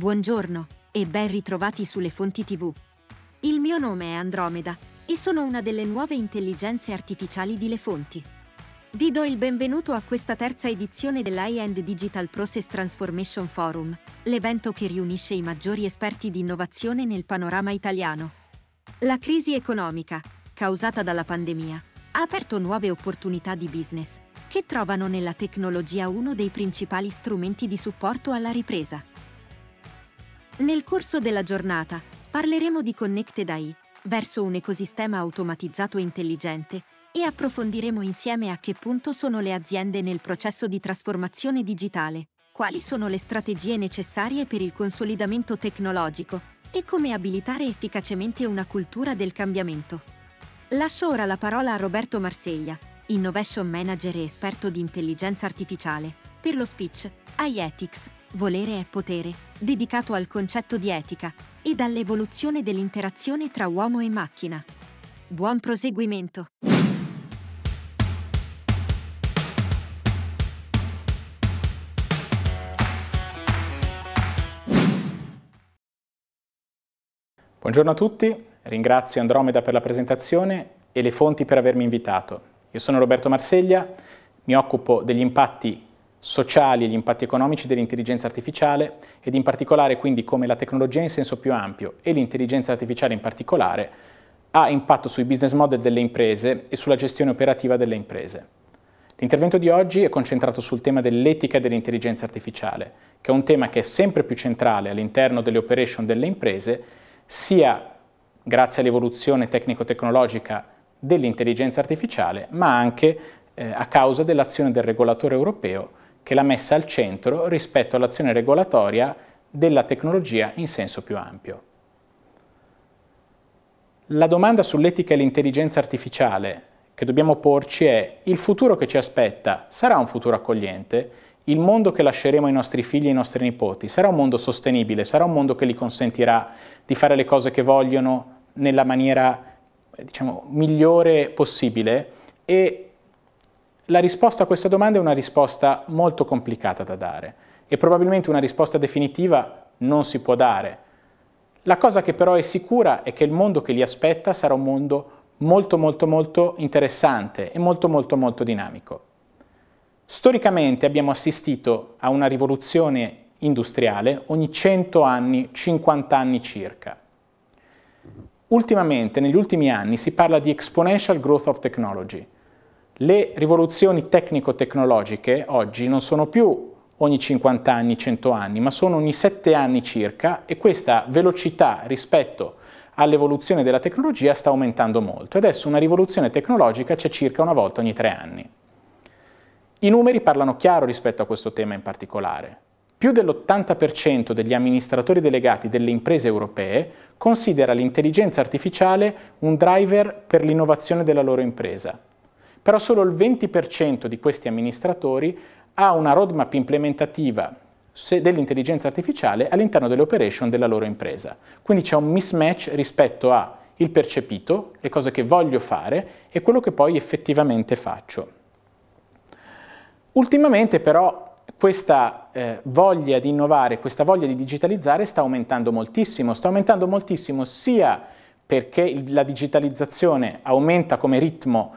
Buongiorno e ben ritrovati sulle fonti TV. Il mio nome è Andromeda e sono una delle nuove intelligenze artificiali di Le Fonti. Vi do il benvenuto a questa terza edizione dell'High-End Digital Process Transformation Forum, l'evento che riunisce i maggiori esperti di innovazione nel panorama italiano. La crisi economica, causata dalla pandemia, ha aperto nuove opportunità di business, che trovano nella tecnologia uno dei principali strumenti di supporto alla ripresa. Nel corso della giornata parleremo di Connected AI verso un ecosistema automatizzato intelligente e approfondiremo insieme a che punto sono le aziende nel processo di trasformazione digitale, quali sono le strategie necessarie per il consolidamento tecnologico e come abilitare efficacemente una cultura del cambiamento. Lascio ora la parola a Roberto Marseglia, Innovation Manager e esperto di intelligenza artificiale, per lo speech iEthics Volere è potere, dedicato al concetto di etica ed all'evoluzione dell'interazione tra uomo e macchina. Buon proseguimento! Buongiorno a tutti, ringrazio Andromeda per la presentazione e le fonti per avermi invitato. Io sono Roberto Marseglia, mi occupo degli impatti sociali e gli impatti economici dell'intelligenza artificiale ed in particolare quindi come la tecnologia in senso più ampio e l'intelligenza artificiale in particolare ha impatto sui business model delle imprese e sulla gestione operativa delle imprese. L'intervento di oggi è concentrato sul tema dell'etica dell'intelligenza artificiale, che è un tema che è sempre più centrale all'interno delle operation delle imprese, sia grazie all'evoluzione tecnico-tecnologica dell'intelligenza artificiale, ma anche eh, a causa dell'azione del regolatore europeo che l'ha messa al centro rispetto all'azione regolatoria della tecnologia in senso più ampio. La domanda sull'etica e l'intelligenza artificiale che dobbiamo porci è il futuro che ci aspetta sarà un futuro accogliente? Il mondo che lasceremo ai nostri figli e ai nostri nipoti sarà un mondo sostenibile, sarà un mondo che li consentirà di fare le cose che vogliono nella maniera diciamo, migliore possibile e la risposta a questa domanda è una risposta molto complicata da dare e probabilmente una risposta definitiva non si può dare. La cosa che però è sicura è che il mondo che li aspetta sarà un mondo molto molto molto interessante e molto molto molto dinamico. Storicamente abbiamo assistito a una rivoluzione industriale ogni 100 anni, 50 anni circa. Ultimamente, negli ultimi anni, si parla di exponential growth of technology, le rivoluzioni tecnico-tecnologiche oggi non sono più ogni 50 anni, 100 anni, ma sono ogni 7 anni circa e questa velocità rispetto all'evoluzione della tecnologia sta aumentando molto. Adesso una rivoluzione tecnologica c'è circa una volta ogni 3 anni. I numeri parlano chiaro rispetto a questo tema in particolare. Più dell'80% degli amministratori delegati delle imprese europee considera l'intelligenza artificiale un driver per l'innovazione della loro impresa però solo il 20% di questi amministratori ha una roadmap implementativa dell'intelligenza artificiale all'interno delle operation della loro impresa. Quindi c'è un mismatch rispetto a il percepito, le cose che voglio fare e quello che poi effettivamente faccio. Ultimamente però questa eh, voglia di innovare, questa voglia di digitalizzare sta aumentando moltissimo, sta aumentando moltissimo sia perché la digitalizzazione aumenta come ritmo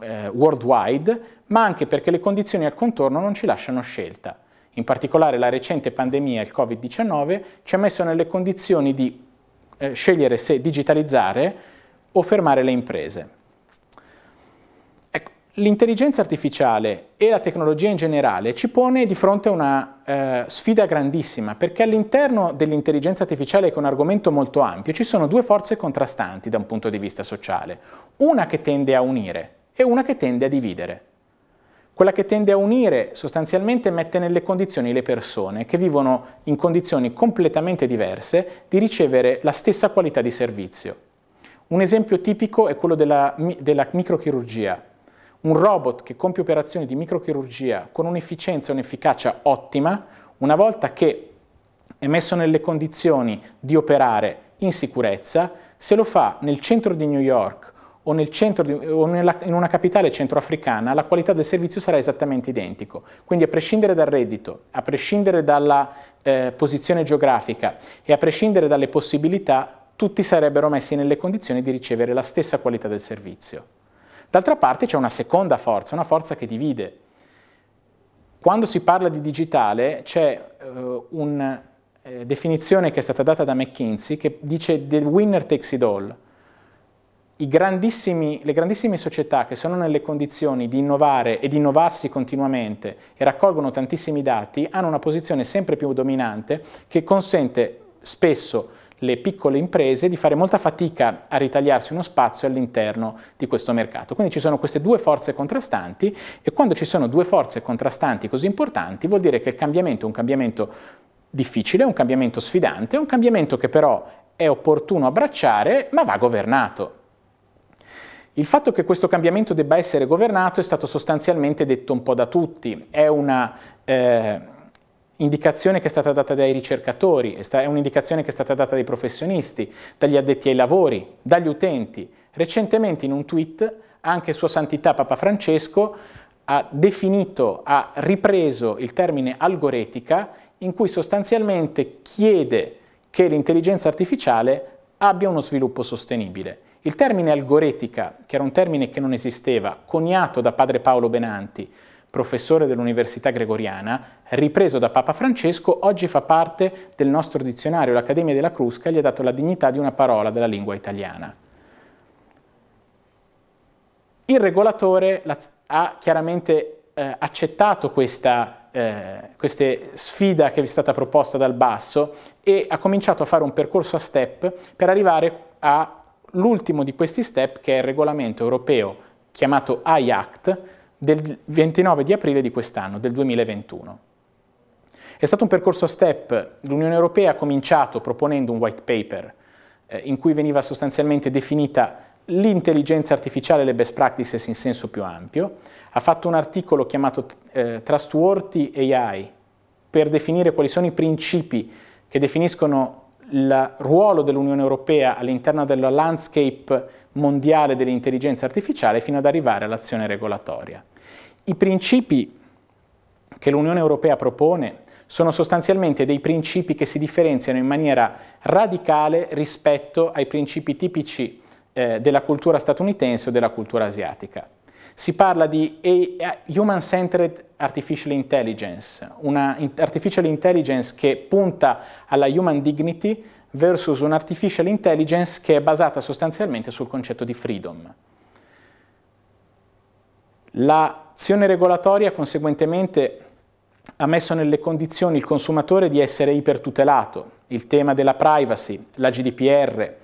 eh, worldwide, ma anche perché le condizioni al contorno non ci lasciano scelta. In particolare la recente pandemia, il Covid-19, ci ha messo nelle condizioni di eh, scegliere se digitalizzare o fermare le imprese. Ecco, l'intelligenza artificiale e la tecnologia in generale ci pone di fronte a una eh, sfida grandissima, perché all'interno dell'intelligenza artificiale, che è un argomento molto ampio, ci sono due forze contrastanti da un punto di vista sociale. Una che tende a unire, e una che tende a dividere. Quella che tende a unire sostanzialmente mette nelle condizioni le persone che vivono in condizioni completamente diverse di ricevere la stessa qualità di servizio. Un esempio tipico è quello della, della microchirurgia. Un robot che compie operazioni di microchirurgia con un'efficienza e un'efficacia ottima, una volta che è messo nelle condizioni di operare in sicurezza, se lo fa nel centro di New York o, nel di, o nella, in una capitale centroafricana la qualità del servizio sarà esattamente identico. Quindi a prescindere dal reddito, a prescindere dalla eh, posizione geografica e a prescindere dalle possibilità, tutti sarebbero messi nelle condizioni di ricevere la stessa qualità del servizio. D'altra parte c'è una seconda forza, una forza che divide. Quando si parla di digitale c'è eh, una eh, definizione che è stata data da McKinsey che dice the winner takes it all, grandissimi, le grandissime società che sono nelle condizioni di innovare e di innovarsi continuamente e raccolgono tantissimi dati hanno una posizione sempre più dominante che consente spesso le piccole imprese di fare molta fatica a ritagliarsi uno spazio all'interno di questo mercato. Quindi ci sono queste due forze contrastanti e quando ci sono due forze contrastanti così importanti vuol dire che il cambiamento è un cambiamento difficile, un cambiamento sfidante, un cambiamento che però è opportuno abbracciare ma va governato. Il fatto che questo cambiamento debba essere governato è stato sostanzialmente detto un po' da tutti, è una eh, indicazione che è stata data dai ricercatori, è, è un'indicazione che è stata data dai professionisti, dagli addetti ai lavori, dagli utenti. Recentemente in un tweet anche Sua Santità Papa Francesco ha definito, ha ripreso il termine algoretica in cui sostanzialmente chiede che l'intelligenza artificiale abbia uno sviluppo sostenibile. Il termine algoretica, che era un termine che non esisteva, coniato da padre Paolo Benanti, professore dell'Università Gregoriana, ripreso da Papa Francesco, oggi fa parte del nostro dizionario. L'Accademia della Crusca gli ha dato la dignità di una parola della lingua italiana. Il regolatore ha chiaramente eh, accettato questa, eh, queste sfida che vi è stata proposta dal basso e ha cominciato a fare un percorso a step per arrivare a l'ultimo di questi step che è il regolamento europeo chiamato IACT del 29 di aprile di quest'anno, del 2021. È stato un percorso a step, l'Unione Europea ha cominciato proponendo un white paper eh, in cui veniva sostanzialmente definita l'intelligenza artificiale e le best practices in senso più ampio, ha fatto un articolo chiamato eh, Trustworthy AI per definire quali sono i principi che definiscono il ruolo dell'Unione Europea all'interno della landscape mondiale dell'intelligenza artificiale fino ad arrivare all'azione regolatoria. I principi che l'Unione Europea propone sono sostanzialmente dei principi che si differenziano in maniera radicale rispetto ai principi tipici eh, della cultura statunitense o della cultura asiatica. Si parla di Human Centered Artificial Intelligence, una artificial intelligence che punta alla human dignity versus un'artificial intelligence che è basata sostanzialmente sul concetto di freedom. L'azione regolatoria conseguentemente ha messo nelle condizioni il consumatore di essere ipertutelato, il tema della privacy, la GDPR,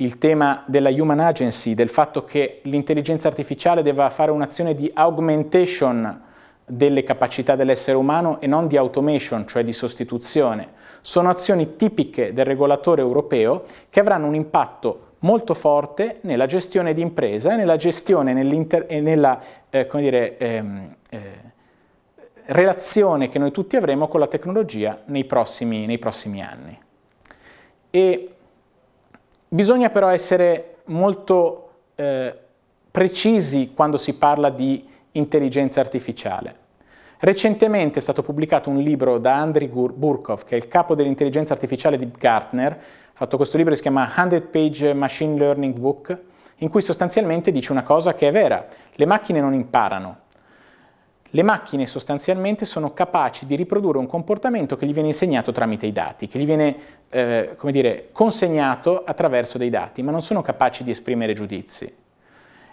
il tema della human agency, del fatto che l'intelligenza artificiale debba fare un'azione di augmentation delle capacità dell'essere umano e non di automation, cioè di sostituzione. Sono azioni tipiche del regolatore europeo che avranno un impatto molto forte nella gestione di impresa e nella gestione e nella eh, dire, ehm, eh, relazione che noi tutti avremo con la tecnologia nei prossimi, nei prossimi anni. E Bisogna però essere molto eh, precisi quando si parla di intelligenza artificiale. Recentemente è stato pubblicato un libro da Andriy Burkov, che è il capo dell'intelligenza artificiale di Gartner, ha fatto questo libro che si chiama 100 Page Machine Learning Book, in cui sostanzialmente dice una cosa che è vera, le macchine non imparano, le macchine sostanzialmente sono capaci di riprodurre un comportamento che gli viene insegnato tramite i dati, che gli viene eh, come dire, consegnato attraverso dei dati, ma non sono capaci di esprimere giudizi.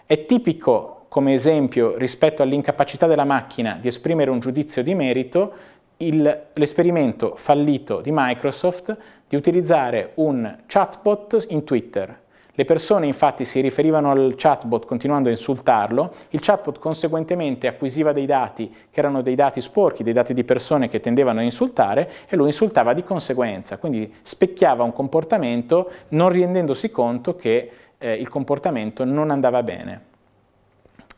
È tipico, come esempio, rispetto all'incapacità della macchina di esprimere un giudizio di merito, l'esperimento fallito di Microsoft di utilizzare un chatbot in Twitter le persone infatti si riferivano al chatbot continuando a insultarlo, il chatbot conseguentemente acquisiva dei dati che erano dei dati sporchi, dei dati di persone che tendevano a insultare e lo insultava di conseguenza, quindi specchiava un comportamento non rendendosi conto che eh, il comportamento non andava bene.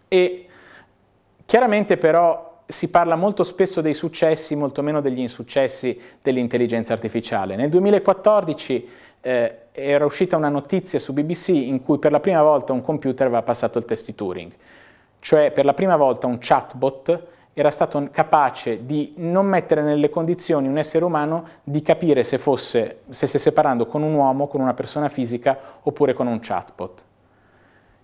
E chiaramente però si parla molto spesso dei successi, molto meno degli insuccessi dell'intelligenza artificiale. Nel 2014 eh, era uscita una notizia su BBC in cui per la prima volta un computer aveva passato il test di Turing, cioè per la prima volta un chatbot era stato capace di non mettere nelle condizioni un essere umano di capire se, fosse, se stesse parlando con un uomo, con una persona fisica oppure con un chatbot.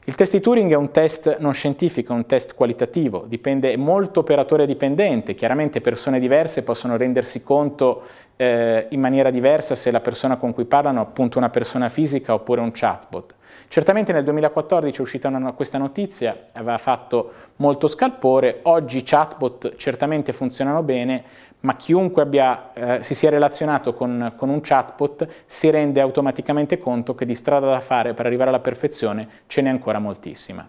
Il test di Turing è un test non scientifico, è un test qualitativo, dipende molto operatore dipendente, chiaramente persone diverse possono rendersi conto eh, in maniera diversa se la persona con cui parlano è appunto una persona fisica oppure un chatbot. Certamente nel 2014 è uscita una, questa notizia, aveva fatto molto scalpore, oggi i chatbot certamente funzionano bene, ma chiunque abbia, eh, si sia relazionato con, con un chatbot si rende automaticamente conto che di strada da fare per arrivare alla perfezione ce n'è ancora moltissima.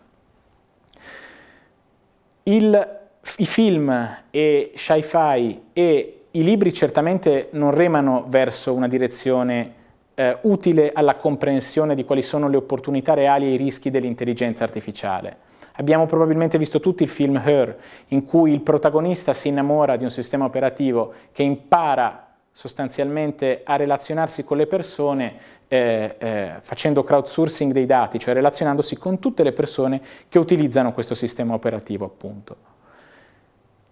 Il, I film e sci-fi e i libri certamente non remano verso una direzione eh, utile alla comprensione di quali sono le opportunità reali e i rischi dell'intelligenza artificiale Abbiamo probabilmente visto tutti il film Her, in cui il protagonista si innamora di un sistema operativo che impara sostanzialmente a relazionarsi con le persone eh, eh, facendo crowdsourcing dei dati, cioè relazionandosi con tutte le persone che utilizzano questo sistema operativo appunto.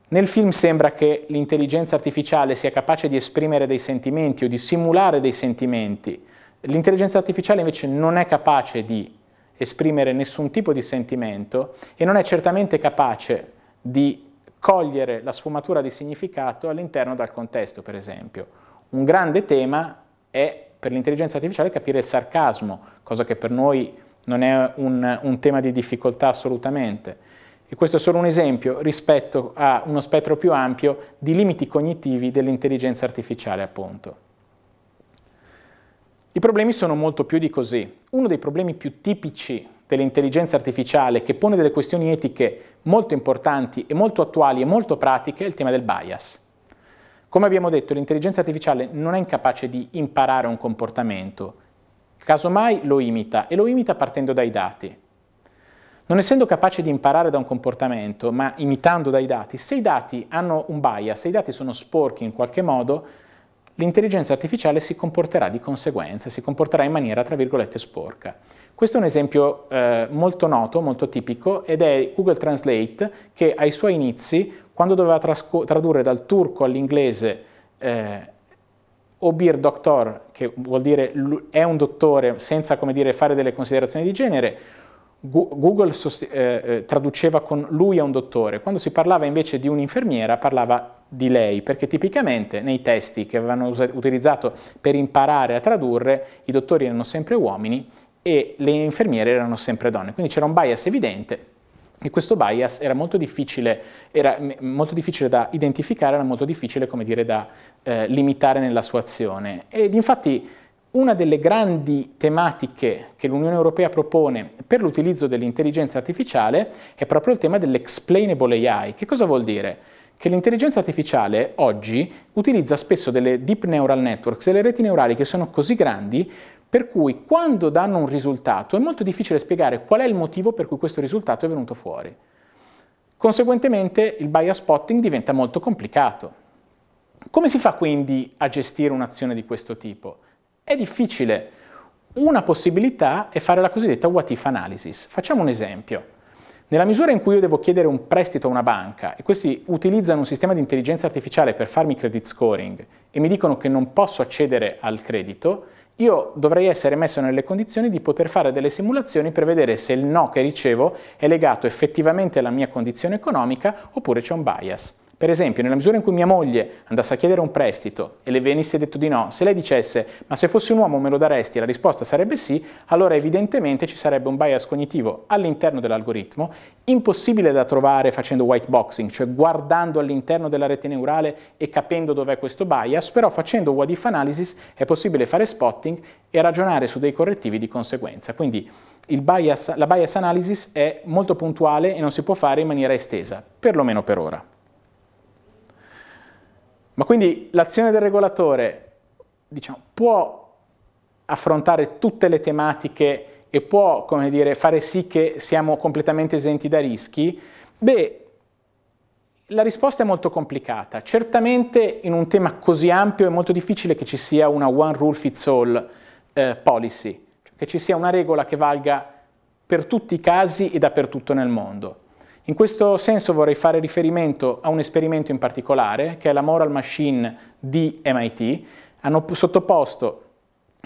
Nel film sembra che l'intelligenza artificiale sia capace di esprimere dei sentimenti o di simulare dei sentimenti. L'intelligenza artificiale invece non è capace di esprimere nessun tipo di sentimento e non è certamente capace di cogliere la sfumatura di significato all'interno del contesto, per esempio. Un grande tema è per l'intelligenza artificiale capire il sarcasmo, cosa che per noi non è un, un tema di difficoltà assolutamente. E questo è solo un esempio rispetto a uno spettro più ampio di limiti cognitivi dell'intelligenza artificiale, appunto. I problemi sono molto più di così. Uno dei problemi più tipici dell'intelligenza artificiale che pone delle questioni etiche molto importanti e molto attuali e molto pratiche è il tema del bias. Come abbiamo detto, l'intelligenza artificiale non è incapace di imparare un comportamento, casomai lo imita e lo imita partendo dai dati. Non essendo capace di imparare da un comportamento, ma imitando dai dati, se i dati hanno un bias, se i dati sono sporchi in qualche modo, l'intelligenza artificiale si comporterà di conseguenza, si comporterà in maniera, tra virgolette, sporca. Questo è un esempio eh, molto noto, molto tipico, ed è Google Translate che ai suoi inizi, quando doveva tradurre dal turco all'inglese eh, Obir Doctor, che vuol dire è un dottore senza dire, fare delle considerazioni di genere, Google eh, eh, traduceva con lui è un dottore, quando si parlava invece di un'infermiera parlava di lei, perché tipicamente nei testi che avevano utilizzato per imparare a tradurre i dottori erano sempre uomini e le infermiere erano sempre donne, quindi c'era un bias evidente e questo bias era molto difficile, era molto difficile da identificare, era molto difficile dire, da eh, limitare nella sua azione. Ed infatti una delle grandi tematiche che l'Unione Europea propone per l'utilizzo dell'intelligenza artificiale è proprio il tema dell'explainable AI. Che cosa vuol dire? che l'intelligenza artificiale oggi utilizza spesso delle deep neural networks, delle reti neurali che sono così grandi per cui quando danno un risultato è molto difficile spiegare qual è il motivo per cui questo risultato è venuto fuori. Conseguentemente il bias spotting diventa molto complicato. Come si fa quindi a gestire un'azione di questo tipo? È difficile. Una possibilità è fare la cosiddetta what if analysis. Facciamo un esempio. Nella misura in cui io devo chiedere un prestito a una banca e questi utilizzano un sistema di intelligenza artificiale per farmi credit scoring e mi dicono che non posso accedere al credito, io dovrei essere messo nelle condizioni di poter fare delle simulazioni per vedere se il no che ricevo è legato effettivamente alla mia condizione economica oppure c'è un bias. Per esempio, nella misura in cui mia moglie andasse a chiedere un prestito e le venisse detto di no, se lei dicesse ma se fossi un uomo me lo daresti e la risposta sarebbe sì, allora evidentemente ci sarebbe un bias cognitivo all'interno dell'algoritmo, impossibile da trovare facendo white boxing, cioè guardando all'interno della rete neurale e capendo dov'è questo bias, però facendo what if analysis è possibile fare spotting e ragionare su dei correttivi di conseguenza. Quindi bias, la bias analysis è molto puntuale e non si può fare in maniera estesa, perlomeno per ora. Ma quindi l'azione del regolatore diciamo, può affrontare tutte le tematiche e può dire, fare sì che siamo completamente esenti da rischi? Beh, la risposta è molto complicata. Certamente in un tema così ampio è molto difficile che ci sia una one rule fits all eh, policy, cioè che ci sia una regola che valga per tutti i casi e dappertutto nel mondo. In questo senso vorrei fare riferimento a un esperimento in particolare, che è la Moral Machine di MIT. Hanno sottoposto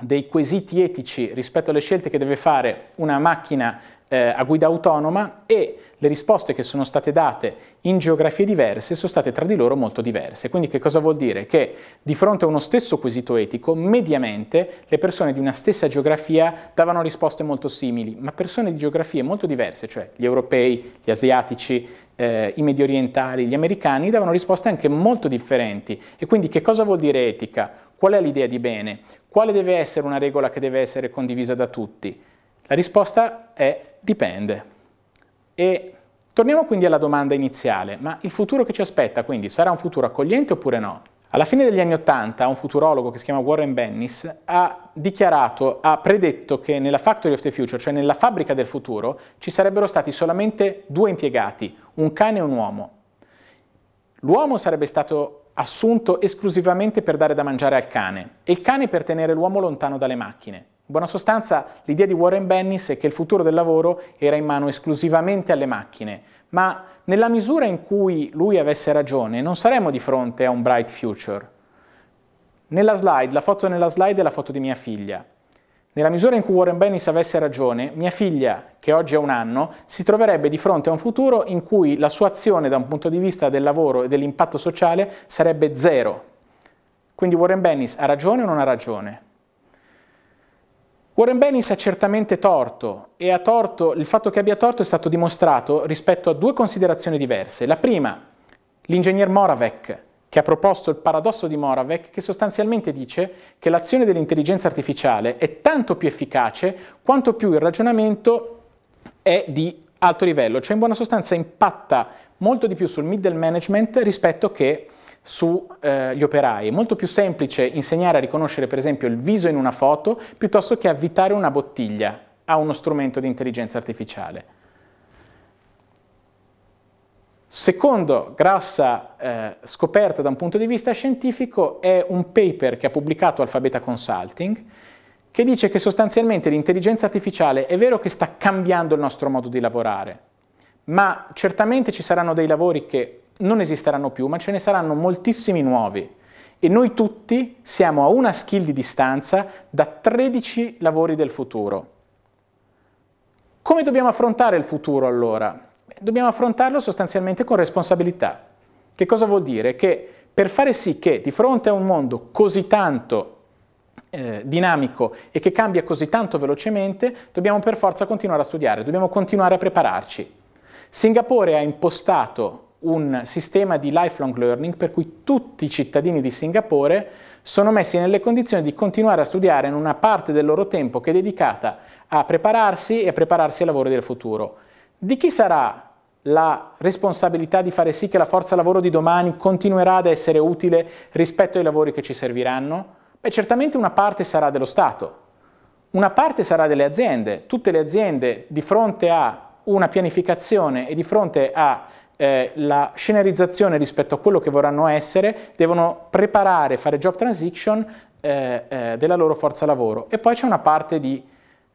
dei quesiti etici rispetto alle scelte che deve fare una macchina eh, a guida autonoma e le risposte che sono state date in geografie diverse sono state tra di loro molto diverse. Quindi che cosa vuol dire? Che di fronte a uno stesso quesito etico, mediamente le persone di una stessa geografia davano risposte molto simili, ma persone di geografie molto diverse, cioè gli europei, gli asiatici, eh, i medio orientali, gli americani, davano risposte anche molto differenti. E quindi che cosa vuol dire etica? Qual è l'idea di bene? Quale deve essere una regola che deve essere condivisa da tutti? La risposta è dipende. E torniamo quindi alla domanda iniziale, ma il futuro che ci aspetta quindi sarà un futuro accogliente oppure no? Alla fine degli anni Ottanta un futurologo che si chiama Warren Bennis ha dichiarato, ha predetto che nella Factory of the Future, cioè nella fabbrica del futuro, ci sarebbero stati solamente due impiegati, un cane e un uomo. L'uomo sarebbe stato assunto esclusivamente per dare da mangiare al cane e il cane per tenere l'uomo lontano dalle macchine. In buona sostanza, l'idea di Warren Bennis è che il futuro del lavoro era in mano esclusivamente alle macchine, ma nella misura in cui lui avesse ragione, non saremmo di fronte a un bright future. Nella slide, la foto nella slide è la foto di mia figlia. Nella misura in cui Warren Bennis avesse ragione, mia figlia, che oggi è un anno, si troverebbe di fronte a un futuro in cui la sua azione da un punto di vista del lavoro e dell'impatto sociale sarebbe zero. Quindi Warren Bennis ha ragione o non ha ragione? Warren Bennis ha certamente torto e ha torto, il fatto che abbia torto è stato dimostrato rispetto a due considerazioni diverse. La prima, l'ingegner Moravec, che ha proposto il paradosso di Moravec, che sostanzialmente dice che l'azione dell'intelligenza artificiale è tanto più efficace quanto più il ragionamento è di alto livello, cioè in buona sostanza impatta molto di più sul middle management rispetto che sugli eh, operai. È molto più semplice insegnare a riconoscere per esempio il viso in una foto piuttosto che avvitare una bottiglia a uno strumento di intelligenza artificiale. Secondo grossa eh, scoperta da un punto di vista scientifico è un paper che ha pubblicato Alphabeta Consulting che dice che sostanzialmente l'intelligenza artificiale è vero che sta cambiando il nostro modo di lavorare, ma certamente ci saranno dei lavori che non esisteranno più, ma ce ne saranno moltissimi nuovi. E noi tutti siamo a una skill di distanza da 13 lavori del futuro. Come dobbiamo affrontare il futuro allora? Dobbiamo affrontarlo sostanzialmente con responsabilità. Che cosa vuol dire? Che per fare sì che di fronte a un mondo così tanto eh, dinamico e che cambia così tanto velocemente, dobbiamo per forza continuare a studiare, dobbiamo continuare a prepararci. Singapore ha impostato un sistema di lifelong learning per cui tutti i cittadini di Singapore sono messi nelle condizioni di continuare a studiare in una parte del loro tempo che è dedicata a prepararsi e a prepararsi ai lavori del futuro. Di chi sarà la responsabilità di fare sì che la forza lavoro di domani continuerà ad essere utile rispetto ai lavori che ci serviranno? Beh, certamente una parte sarà dello Stato, una parte sarà delle aziende. Tutte le aziende di fronte a una pianificazione e di fronte a eh, la scenarizzazione rispetto a quello che vorranno essere, devono preparare, fare job transition eh, eh, della loro forza lavoro. E poi c'è una parte di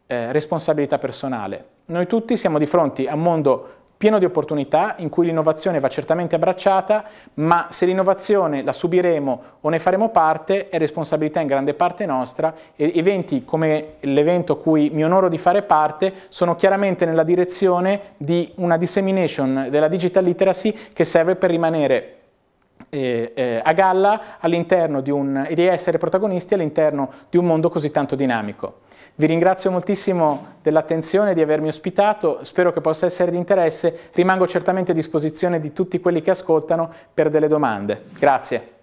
eh, responsabilità personale. Noi tutti siamo di fronte a un mondo pieno di opportunità in cui l'innovazione va certamente abbracciata, ma se l'innovazione la subiremo o ne faremo parte è responsabilità in grande parte nostra e eventi come l'evento cui mi onoro di fare parte sono chiaramente nella direzione di una dissemination della digital literacy che serve per rimanere eh, eh, a galla un, e di essere protagonisti all'interno di un mondo così tanto dinamico. Vi ringrazio moltissimo dell'attenzione, di avermi ospitato, spero che possa essere di interesse, rimango certamente a disposizione di tutti quelli che ascoltano per delle domande. Grazie.